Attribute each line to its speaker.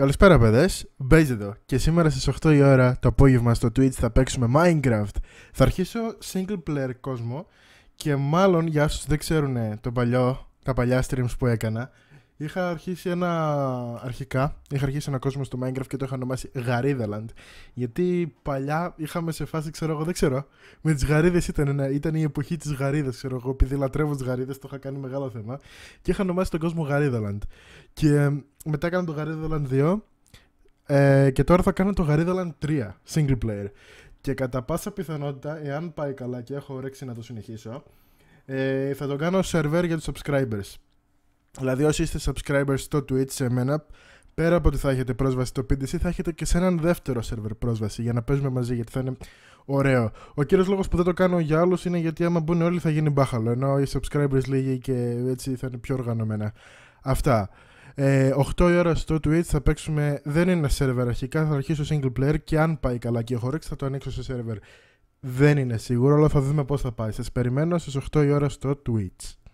Speaker 1: Καλησπέρα παιδές, εδώ και σήμερα στις 8 η ώρα το απόγευμα στο Twitch θα παίξουμε Minecraft Θα αρχίσω single player κόσμο και μάλλον για όσους δεν ξέρουν ε, το παλιό, τα παλιά streams που έκανα Είχα αρχίσει ένα αρχικά, είχα αρχίσει ένα κόσμο στο Minecraft και το είχα ονομάσει Γαρίδαλαντ Γιατί παλιά είχαμε σε φάση, ξέρω εγώ, δεν ξέρω, με τις γαρίδες ήταν, ήταν η εποχή της γαρίδας, ξέρω εγώ Επειδή λατρεύω τις γαρίδες, το είχα κάνει μεγάλο θέμα Και είχα ονομάσει τον κόσμο Γαρίδαλαντ Και μετά έκανα το Garrydalan 2 ε, και τώρα θα κάνω το Garrydalan 3 single player. Και κατά πάσα πιθανότητα, εάν πάει καλά και έχω όρεξη να το συνεχίσω, ε, θα το κάνω server για τους subscribers. Δηλαδή όσοι είστε subscribers στο Twitch σε εμένα, πέρα από ότι θα έχετε πρόσβαση στο PDC, θα έχετε και σε έναν δεύτερο server πρόσβαση για να παίζουμε μαζί, γιατί θα είναι ωραίο. Ο κύριος λόγος που δεν το κάνω για άλλους είναι γιατί άμα μπουν όλοι θα γίνει μπάχαλο, ενώ οι subscribers λίγοι και έτσι θα είναι πιο οργανωμένα. Αυτά. Ε, 8 η ώρα στο Twitch θα παίξουμε. Δεν είναι σερβερ αρχικά, θα αρχίσω single player και αν πάει καλά και έχω θα το ανοίξω σε σερβερ. Δεν είναι σίγουρο, αλλά θα δούμε πώς θα πάει. Σας περιμένω στις 8 η ώρα στο Twitch.